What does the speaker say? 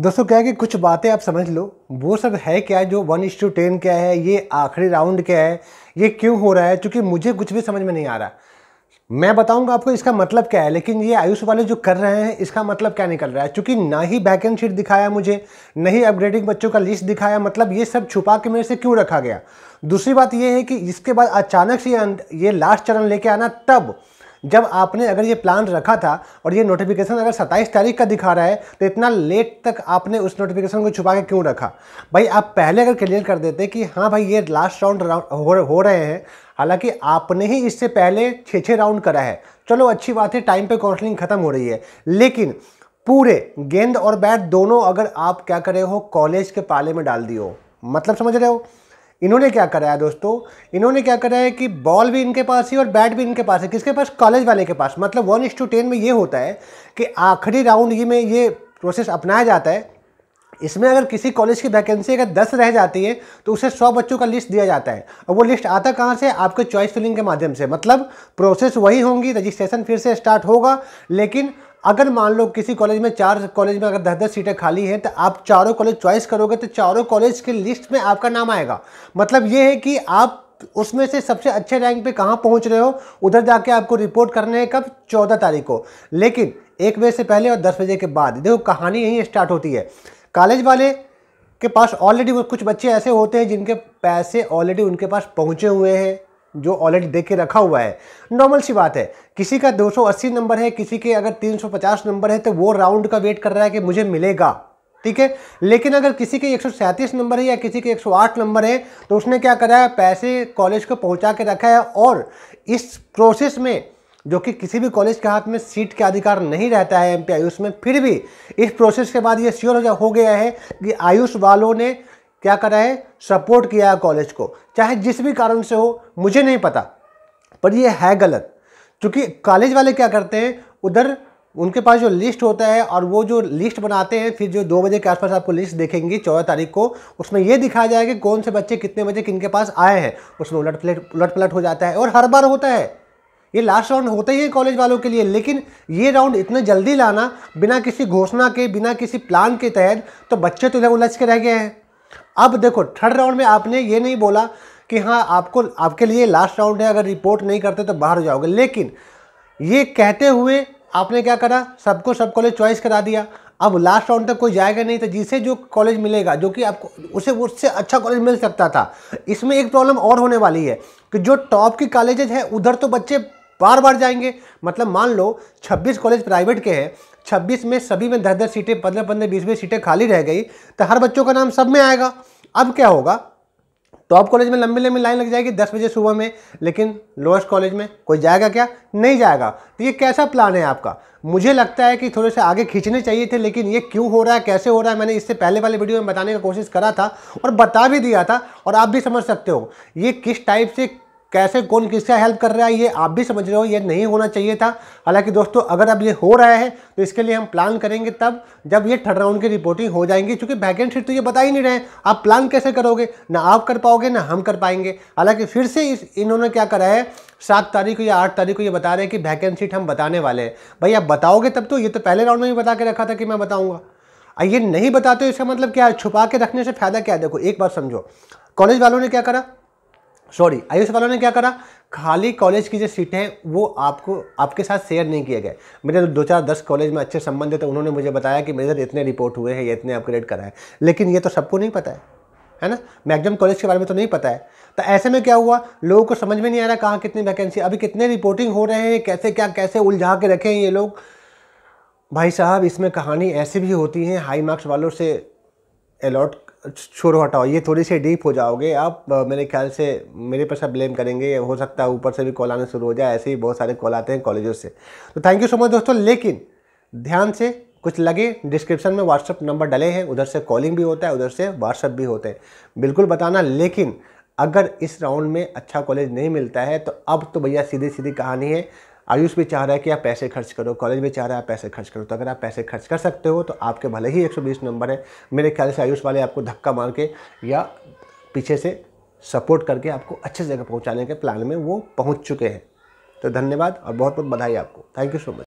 दोस्तों क्या है कि कुछ बातें आप समझ लो वो सब है क्या जो वन इस टू टेन क्या है ये आखिरी राउंड क्या है ये क्यों हो रहा है क्योंकि मुझे कुछ भी समझ में नहीं आ रहा मैं बताऊंगा आपको इसका मतलब क्या है लेकिन ये आयुष वाले जो कर रहे हैं इसका मतलब क्या निकल रहा है क्योंकि ना ही वैकेंट शीट दिखाया मुझे ना ही अपग्रेडिंग बच्चों का लिस्ट दिखाया मतलब ये सब छुपा के मेरे से क्यों रखा गया दूसरी बात ये है कि इसके बाद अचानक से ये लास्ट चरण लेके आना तब जब आपने अगर ये प्लान रखा था और ये नोटिफिकेशन अगर सत्ताईस तारीख का दिखा रहा है तो इतना लेट तक आपने उस नोटिफिकेशन को छुपा के क्यों रखा भाई आप पहले अगर क्लियर कर देते कि हाँ भाई ये लास्ट राउंड हो, हो रहे हैं हालांकि आपने ही इससे पहले छः छः राउंड करा है चलो अच्छी बात है टाइम पर काउंसलिंग खत्म हो रही है लेकिन पूरे गेंद और बैट दोनों अगर आप क्या करे हो कॉलेज के पाले में डाल दियो मतलब समझ रहे हो इन्होंने क्या कराया दोस्तों इन्होंने क्या कराया कि बॉल भी इनके पास ही और बैट भी इनके पास है किसके पास कॉलेज वाले के पास मतलब वन इस टू टेन में ये होता है कि आखिरी राउंड ही में ये प्रोसेस अपनाया जाता है इसमें अगर किसी कॉलेज की वैकेंसी अगर दस रह जाती है तो उसे सौ बच्चों का लिस्ट दिया जाता है और वो लिस्ट आता कहाँ से आपके चॉइस फिलिंग के माध्यम से मतलब प्रोसेस वही होंगी रजिस्ट्रेशन फिर से स्टार्ट होगा लेकिन अगर मान लो किसी कॉलेज में चार कॉलेज में अगर दस दस सीटें खाली हैं तो आप चारों कॉलेज चॉइस करोगे तो चारों कॉलेज के लिस्ट में आपका नाम आएगा मतलब ये है कि आप उसमें से सबसे अच्छे रैंक पे कहाँ पहुँच रहे हो उधर जाके आपको रिपोर्ट करने है कब चौदह तारीख को लेकिन एक बजे से पहले और दस बजे के बाद देखो कहानी यहीं स्टार्ट होती है कॉलेज वाले के पास ऑलरेडी कुछ बच्चे ऐसे होते हैं जिनके पैसे ऑलरेडी उनके पास पहुँचे हुए हैं जो ऑलरेडी देख के रखा हुआ है नॉर्मल सी बात है किसी का 280 नंबर है किसी के अगर 350 नंबर है तो वो राउंड का वेट कर रहा है कि मुझे मिलेगा ठीक है लेकिन अगर किसी के एक नंबर है या किसी के 108 नंबर है तो उसने क्या करा है पैसे कॉलेज को पहुंचा के रखा है और इस प्रोसेस में जो कि किसी भी कॉलेज के हाथ में सीट का अधिकार नहीं रहता है एम आयुष में फिर भी इस प्रोसेस के बाद ये श्योर हो गया है कि आयुष वालों ने क्या करा है सपोर्ट किया है कॉलेज को चाहे जिस भी कारण से हो मुझे नहीं पता पर ये है गलत क्योंकि कॉलेज वाले क्या करते हैं उधर उनके पास जो लिस्ट होता है और वो जो लिस्ट बनाते हैं फिर जो दो बजे के आसपास आपको लिस्ट देखेंगी चौदह तारीख को उसमें ये दिखाया जाए कि कौन से बच्चे कितने बजे किन के पास आए हैं उसमें उलट पलट उलट पलट हो जाता है और हर बार होता है ये लास्ट राउंड होता ही है कॉलेज वालों के लिए लेकिन ये राउंड इतने जल्दी लाना बिना किसी घोषणा के बिना किसी प्लान के तहत तो बच्चे तो उलझ के रह गए हैं अब देखो थर्ड राउंड में आपने ये नहीं बोला कि हाँ आपको आपके लिए लास्ट राउंड है अगर रिपोर्ट नहीं करते तो बाहर हो जाओगे लेकिन ये कहते हुए आपने क्या करा सबको सब कॉलेज चॉइस करा दिया अब लास्ट राउंड तक कोई जाएगा नहीं तो जिसे जो कॉलेज मिलेगा जो कि आपको उसे उससे अच्छा कॉलेज मिल सकता था इसमें एक प्रॉब्लम और होने वाली है कि जो टॉप की कॉलेजेज है उधर तो बच्चे बार बार जाएंगे मतलब मान लो 26 कॉलेज प्राइवेट के हैं 26 में सभी में दस दस सीटें पंद्रह पंद्रह बीस बीस सीटें खाली रह गई तो हर बच्चों का नाम सब में आएगा अब क्या होगा टॉप कॉलेज में लंबी लंबी लाइन लग जाएगी दस बजे सुबह में लेकिन लोएस्ट कॉलेज में कोई जाएगा क्या नहीं जाएगा तो ये कैसा प्लान है आपका मुझे लगता है कि थोड़े से आगे खींचने चाहिए थे लेकिन ये क्यों हो रहा है कैसे हो रहा है मैंने इससे पहले वाले वीडियो में बताने का कोशिश करा था और बता भी दिया था और आप भी समझ सकते हो ये किस टाइप से कैसे कौन किसका हेल्प कर रहा है ये आप भी समझ रहे हो ये नहीं होना चाहिए था हालांकि दोस्तों अगर अब ये हो रहा है तो इसके लिए हम प्लान करेंगे तब जब ये थर्ड राउंड की रिपोर्टिंग हो जाएंगी क्योंकि वैकेंसी तो ये बता ही नहीं रहे आप प्लान कैसे करोगे ना आप कर पाओगे ना हम कर पाएंगे हालांकि फिर से इस इन्होंने क्या करा है सात तारीख को या आठ तारीख को ये बता रहे हैं कि वैकेंसी हम बताने वाले हैं भाई आप बताओगे तब तो ये तो पहले राउंड में भी बता के रखा था कि मैं बताऊँगा ये नहीं बताते इसका मतलब क्या है छुपा के रखने से फ़ायदा क्या है देखो एक बार समझो कॉलेज वालों ने क्या करा सॉरी आयुष वालों ने क्या करा खाली कॉलेज की जो सीटें हैं वो आपको आपके साथ शेयर नहीं किए गए मेरे तो दो चार दस कॉलेज में अच्छे संबंध है तो उन्होंने मुझे बताया कि मेरे इतने रिपोर्ट हुए हैं या इतने अपग्रेड कराए लेकिन ये तो सबको नहीं पता है है ना मैगजम कॉलेज के बारे में तो नहीं पता है तो ऐसे में क्या हुआ लोगों को समझ में नहीं आ रहा कहाँ कितनी वैकेंसी अभी कितने रिपोर्टिंग हो रहे हैं कैसे क्या कैसे उलझा के रखे हैं ये लोग भाई साहब इसमें कहानी ऐसी भी होती है हाई मार्क्स वालों से अलॉट छोड़ो हटाओ ये थोड़ी सी डीप हो जाओगे आप मेरे ख्याल से मेरे पर सब ब्लेम करेंगे हो सकता है ऊपर से भी कॉल आना शुरू हो जाए ऐसे ही बहुत सारे कॉल आते हैं कॉलेजों से तो थैंक यू सो मच दोस्तों लेकिन ध्यान से कुछ लगे डिस्क्रिप्शन में व्हाट्सअप नंबर डले हैं उधर से कॉलिंग भी होता है उधर से व्हाट्सअप भी होते हैं बिल्कुल बताना लेकिन अगर इस राउंड में अच्छा कॉलेज नहीं मिलता है तो अब तो भैया सीधी सीधी कहानी है आयुष भी चाह रहा है कि आप पैसे खर्च करो कॉलेज भी चाह रहा है आप पैसे खर्च करो तो अगर आप पैसे खर्च कर सकते हो तो आपके भले ही 120 नंबर है मेरे ख्याल से आयुष वाले आपको धक्का मार के या पीछे से सपोर्ट करके आपको अच्छी जगह पहुँचाने के प्लान में वो पहुँच चुके हैं तो धन्यवाद और बहुत बहुत बधाई आपको थैंक यू सो मच